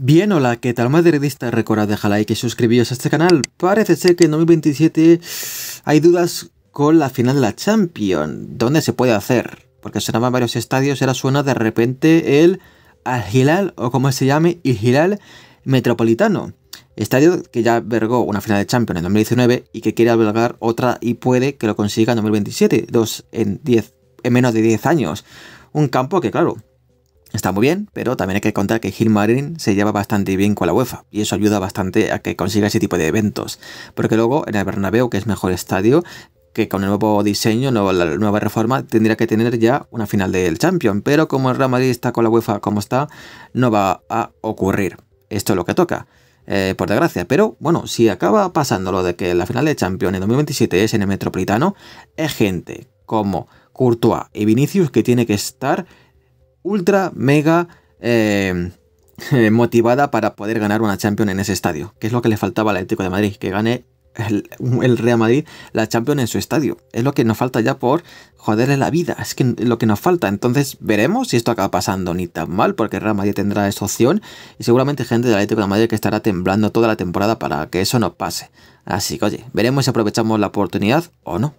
Bien, hola, ¿qué tal madridista? Recuerda dejar like y suscribiros a este canal. Parece ser que en 2027 hay dudas con la final de la Champions. ¿Dónde se puede hacer? Porque sonaban varios estadios, ahora suena de repente el Al o como se llame, el Metropolitano. Estadio que ya albergó una final de Champions en 2019 y que quiere albergar otra y puede que lo consiga en 2027, dos en, en menos de 10 años. Un campo que, claro, Está muy bien, pero también hay que contar que Marín se lleva bastante bien con la UEFA y eso ayuda bastante a que consiga ese tipo de eventos. Porque luego en el Bernabéu, que es mejor estadio, que con el nuevo diseño, la nueva reforma, tendría que tener ya una final del Champions. Pero como el Real Madrid está con la UEFA como está, no va a ocurrir. Esto es lo que toca. Eh, por desgracia. Pero bueno, si acaba pasando lo de que la final de Champions en 2027 es en el Metropolitano, es gente como Courtois y Vinicius que tiene que estar ultra, mega eh, eh, motivada para poder ganar una Champions en ese estadio, que es lo que le faltaba al Atlético de Madrid, que gane el, Real Madrid la Champions en su estadio. Es lo que nos falta ya por joderle la vida. Es que lo que nos falta. Entonces veremos si esto acaba pasando ni tan mal, porque el Real Madrid tendrá esa opción y seguramente gente del Atlético de Madrid que estará temblando toda la temporada para que eso no pase. Así que oye, veremos si aprovechamos la oportunidad o no.